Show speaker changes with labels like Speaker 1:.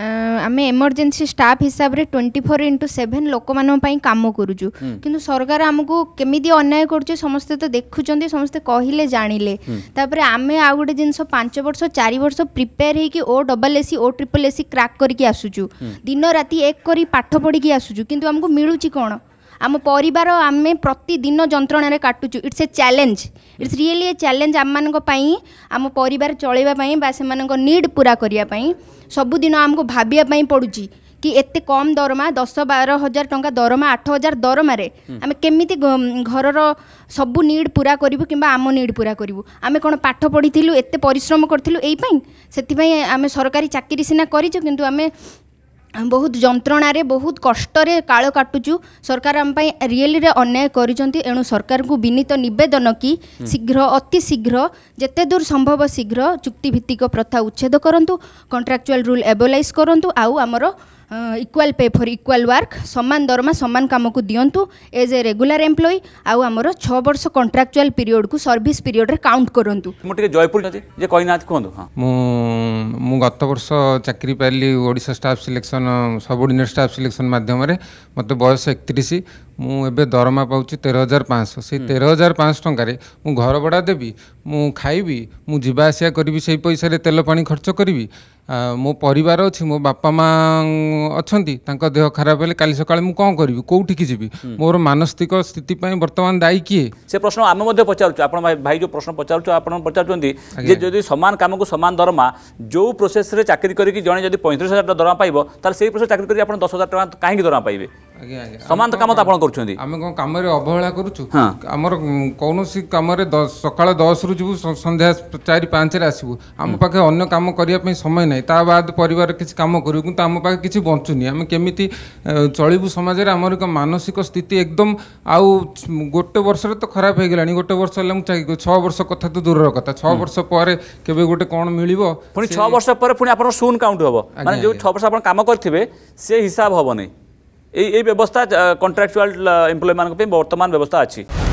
Speaker 1: ଆମେ emergency staff ହିସାବରେ twenty four into seven ଲୋକମାନଙ୍କ ପାଇଁ କାମ କରୁଛୁ କିନ୍ତୁ ସରକାର ଆମକୁ କେମିତି ଅନ୍ୟାୟ କରୁଛି ସମସ୍ତେ ତ ଦେଖୁଛନ୍ତି ସମସ୍ତେ କହିଲେ ଜାଣିଲେ ତାପରେ ଆମେ ଆଉ ଗୋଟେ ଜିନିଷ ପାଞ୍ଚ ବର୍ଷ ଚାରି ବର୍ଷ ପ୍ରିପେୟାର ହେଇକି ଓ ଡବଲ୍ ଏସି ଓ ଟ୍ରିପଲ୍ ଏସି କ୍ରାକ୍ କରିକି ଆସୁଛୁ ଦିନ ରାତି ଏକ କରି ପାଠ ପଢ଼ିକି ଆସୁଛୁ କିନ୍ତୁ ଆମକୁ ମିଳୁଛି କ'ଣ ଆମ ପରିବାର ଆମେ ପ୍ରତିଦିନ ଯନ୍ତ୍ରଣାରେ କାଟୁଛୁ it's a challenge it's really a challenge ଆମମାନଙ୍କ ପାଇଁ ଆମ ପରିବାର ଚଳେଇବା ପାଇଁ ବା ସେମାନଙ୍କ ନିଡ୍ ପୁରା କରିବା ପାଇଁ ସବୁଦିନ ଆମକୁ ଭାବିବା ପାଇଁ ପଡ଼ୁଛି କି ଏତେ କମ୍ ଦରମା ଦଶ ବାର ହଜାର ଟଙ୍କା ଦରମା ଆଠ ହଜାର ଦରମାରେ ଆମେ କେମିତି ଘରର ସବୁ ନିଡ୍ ପୁରା କରିବୁ କିମ୍ବା ଆମ ନିଡ୍ ପୁରା କରିବୁ ଆମେ କ'ଣ ପାଠ ପଢ଼ିଥିଲୁ ଏତେ ପରିଶ୍ରମ କରିଥିଲୁ ଏଇ ପାଇଁ ସେଥିପାଇଁ ଆମେ ସରକାରୀ ଚାକିରି ସିନା କରିଛୁ କିନ୍ତୁ ଆମେ ବହୁତ ଯନ୍ତ୍ରଣାରେ ବହୁତ କଷ୍ଟରେ କାଳ କାଟୁଛୁ ସରକାର ଆମ ପାଇଁ ରିଏଲିରେ ଅନ୍ୟାୟ କରିଛନ୍ତି ଏଣୁ ସରକାରଙ୍କୁ ବିନୀତ ନିବେଦନ କି ଶୀଘ୍ର ଅତି ଶୀଘ୍ର ଯେତେ ଦୂର ସମ୍ଭବ ଶୀଘ୍ର ଚୁକ୍ତିଭିତ୍ତିକ ପ୍ରଥା ଉଚ୍ଛେଦ କରନ୍ତୁ କଣ୍ଟ୍ରାକ୍ଚୁଆଲ ରୁଲ୍ ଏବୋଲାଇଜ୍ କରନ୍ତୁ ଆଉ ଆମର equal pay for equal work সমান দরমা সমান কামকু দিয়ন্তু এজ এ রেগুলার এমপ্লয়ি আউ আমার ছ বর্ষ কন্ট্রাকচুয়াল পিরিয়ড কু সর্ভিস পিরিয়ডরে কাউন্ট করন্তু
Speaker 2: মু টিকে জয়পুর যে কইনাথ কোন্তু
Speaker 3: মু মু গত বর্ষ চাকরি পাইলি Odisha staff selection subordinate staff selection মাধ্যমে মতে বয়স 31 ମୁଁ ଏବେ ଦରମା ପାଉଛି ତେର ହଜାର ପାଞ୍ଚଶହ ସେଇ ତେର ହଜାର ପାଞ୍ଚଶହ ଟଙ୍କାରେ ମୁଁ ଘର ଭଡ଼ା ଦେବି ମୁଁ ଖାଇବି ମୁଁ ଯିବା ଆସିବା କରିବି ସେଇ ପଇସାରେ ତେଲ ପାଣି ଖର୍ଚ୍ଚ କରିବି ମୋ ପରିବାର ଅଛି ମୋ ବାପା ମା ଅଛନ୍ତି ତାଙ୍କ ଦେହ ଖରାପ ହେଲେ କାଲି ସକାଳେ ମୁଁ କ'ଣ କରିବି କେଉଁଠିକି ଯିବି ମୋର ମାନସିକ ସ୍ଥିତି ପାଇଁ ବର୍ତ୍ତମାନ ଦାୟୀ କିଏ
Speaker 2: ସେ ପ୍ରଶ୍ନ ଆମେ ମଧ୍ୟ ପଚାରୁଛୁ ଆପଣ ଭାଇ ଯେଉଁ ପ୍ରଶ୍ନ ପଚାରୁଛୁ ଆପଣ ପଚାରୁଛନ୍ତି ଯେ ଯଦି ସମାନ କାମକୁ ସମାନ ଦରମା ଯେଉଁ ପ୍ରୋସେସରେ ଚାକିରି କରିକି ଜଣେ ଯଦି ପଇଁତିରିଶ ହଜାର ଟଙ୍କା ଦରମା ପାଇବ ତାହେଲେ ସେଇ ପ୍ରୋସେସ ଚାକିରି କରି ଆପଣ ଦଶ ହଜାର ଟଙ୍କା କାହିଁକି ଦରମା ପାଇବେ ସମାନ କାମ ତ ଆପଣ କରୁଛନ୍ତି
Speaker 3: ଆମେ କ'ଣ କାମରେ ଅବହେଳା କରୁଛୁ ଆମର କୌଣସି କାମରେ ସକାଳ ଦଶରୁ ଯିବୁ ସନ୍ଧ୍ୟା ଚାରି ପାଞ୍ଚରେ ଆସିବୁ ଆମ ପାଖେ ଅନ୍ୟ କାମ କରିବା ପାଇଁ ସମୟ ନାହିଁ ତା ବାଦ ପରିବାର କିଛି କାମ କରିବୁ କିନ୍ତୁ ଆମ ପାଖେ କିଛି ବଞ୍ଚୁନି ଆମେ କେମିତି ଚଳିବୁ ସମାଜରେ ଆମର ଏକ ମାନସିକ ସ୍ଥିତି ଏକଦମ ଆଉ ଗୋଟେ ବର୍ଷରେ ତ ଖରାପ ହେଇଗଲାଣି ଗୋଟେ ବର୍ଷ ହେଲା ମୁଁ ଚାକିରି ଛଅ ବର୍ଷ କଥା ତ ଦୂରର କଥା ଛଅ ବର୍ଷ ପରେ କେବେ ଗୋଟେ କ'ଣ ମିଳିବ ପୁଣି ଛଅ ବର୍ଷ ପରେ ପୁଣି ଆପଣ ଶୂନ କାଉଣ୍ଟ ହେବ ମାନେ ଯେଉଁ
Speaker 2: ଛଅ ବର୍ଷ ଆପଣ କାମ କରିଥିବେ ସେ ହିସାବ ନାହିଁ এই এই ব্যবস্থা কন্ট্রাকচুয়াল এমপ্লয়ি মানুষ বর্তমান ব্যবস্থা আছে